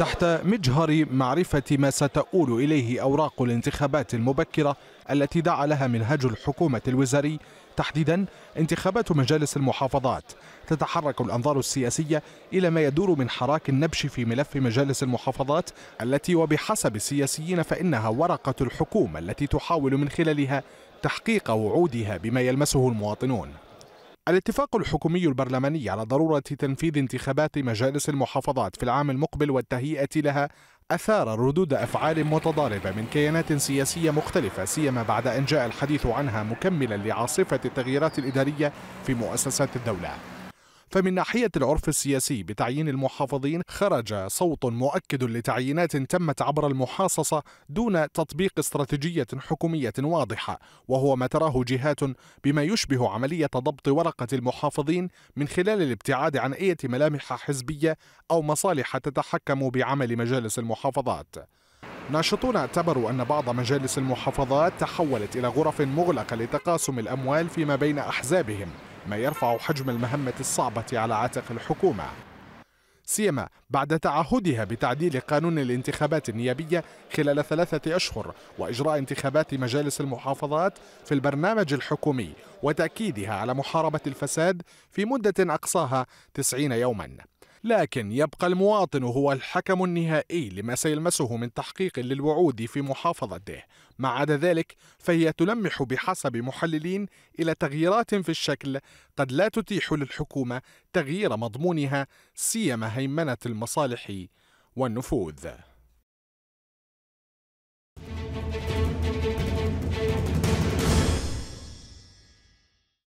تحت مجهر معرفة ما ستؤول إليه أوراق الانتخابات المبكرة التي دعا لها منهج الحكومة الوزاري تحديدا انتخابات مجالس المحافظات تتحرك الأنظار السياسية إلى ما يدور من حراك النبش في ملف مجالس المحافظات التي وبحسب السياسيين فإنها ورقة الحكومة التي تحاول من خلالها تحقيق وعودها بما يلمسه المواطنون الاتفاق الحكومي البرلماني على ضرورة تنفيذ انتخابات مجالس المحافظات في العام المقبل والتهيئة لها أثار ردود أفعال متضاربة من كيانات سياسية مختلفة سيما بعد أن جاء الحديث عنها مكملا لعاصفة التغييرات الإدارية في مؤسسات الدولة فمن ناحية العرف السياسي بتعيين المحافظين خرج صوت مؤكد لتعيينات تمت عبر المحاصصة دون تطبيق استراتيجية حكومية واضحة وهو ما تراه جهات بما يشبه عملية ضبط ورقة المحافظين من خلال الابتعاد عن أي ملامح حزبية أو مصالح تتحكم بعمل مجالس المحافظات ناشطون اعتبروا أن بعض مجالس المحافظات تحولت إلى غرف مغلقة لتقاسم الأموال فيما بين أحزابهم ما يرفع حجم المهمة الصعبة على عاتق الحكومة سيما بعد تعهدها بتعديل قانون الانتخابات النيابية خلال ثلاثة أشهر وإجراء انتخابات مجالس المحافظات في البرنامج الحكومي وتأكيدها على محاربة الفساد في مدة أقصاها 90 يوماً لكن يبقى المواطن هو الحكم النهائي لما سيلمسه من تحقيق للوعود في محافظته ما عدا ذلك فهي تلمح بحسب محللين إلى تغييرات في الشكل قد لا تتيح للحكومة تغيير مضمونها سيما هيمنة المصالح والنفوذ